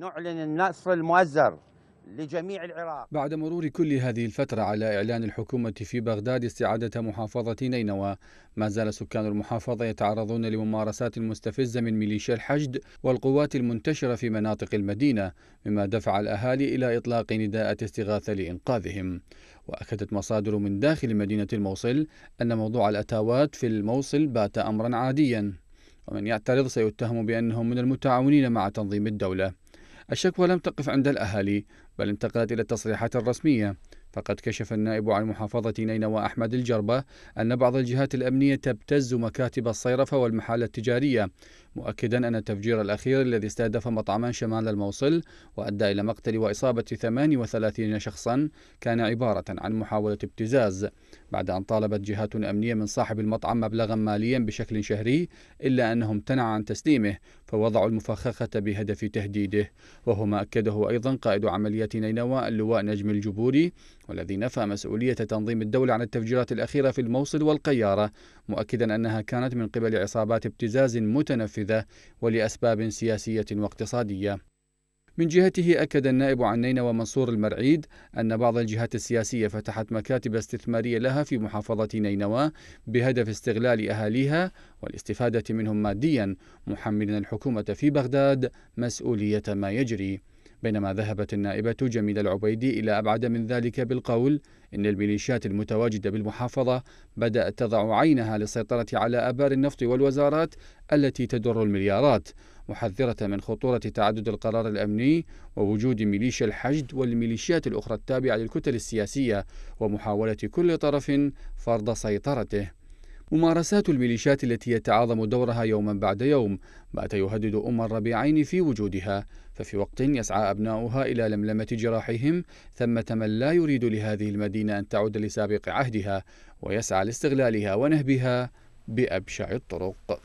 نعلن النصر المؤزر لجميع العراق بعد مرور كل هذه الفترة على إعلان الحكومة في بغداد استعادة محافظة نينوى ما زال سكان المحافظة يتعرضون لممارسات مستفزة من ميليشيا الحشد والقوات المنتشرة في مناطق المدينة مما دفع الأهالي إلى إطلاق نداءات استغاثة لإنقاذهم وأكدت مصادر من داخل مدينة الموصل أن موضوع الأتاوات في الموصل بات أمرا عاديا ومن يعترض سيتهم بأنهم من المتعاونين مع تنظيم الدولة الشكوى لم تقف عند الأهالي بل انتقلت إلى التصريحات الرسمية فقد كشف النائب عن محافظة نينوى أحمد الجربة أن بعض الجهات الأمنية تبتز مكاتب الصيرفة والمحال التجارية مؤكدا أن التفجير الأخير الذي استهدف مطعما شمال الموصل وأدى إلى مقتل وإصابة 38 شخصا كان عبارة عن محاولة ابتزاز بعد أن طالبت جهات أمنية من صاحب المطعم مبلغا ماليا بشكل شهري إلا أنه امتنع عن تسليمه فوضعوا المفخخة بهدف تهديده وهو ما أكده أيضا قائد عملية نينوى اللواء نجم الجبوري والذي نفى مسؤولية تنظيم الدولة عن التفجيرات الأخيرة في الموصل والقيارة مؤكدا أنها كانت من قبل عصابات ابتزاز متنفذة ولأسباب سياسية واقتصادية من جهته أكد النائب عن نينوى منصور المرعيد أن بعض الجهات السياسية فتحت مكاتب استثمارية لها في محافظة نينوى بهدف استغلال أهاليها والاستفادة منهم ماديا محملا الحكومة في بغداد مسؤولية ما يجري بينما ذهبت النائبة جميلة العبيدي إلى أبعد من ذلك بالقول إن الميليشيات المتواجدة بالمحافظة بدأت تضع عينها للسيطرة على آبار النفط والوزارات التي تدر المليارات محذرة من خطورة تعدد القرار الأمني ووجود ميليشيا الحشد والميليشيات الأخرى التابعة للكتل السياسية ومحاولة كل طرف فرض سيطرته ممارسات الميليشيات التي يتعاظم دورها يوما بعد يوم بات يهدد أم الربيعين في وجودها ففي وقت يسعى أبناؤها إلى لملمة جراحهم ثمة من لا يريد لهذه المدينة أن تعود لسابق عهدها ويسعى لاستغلالها ونهبها بأبشع الطرق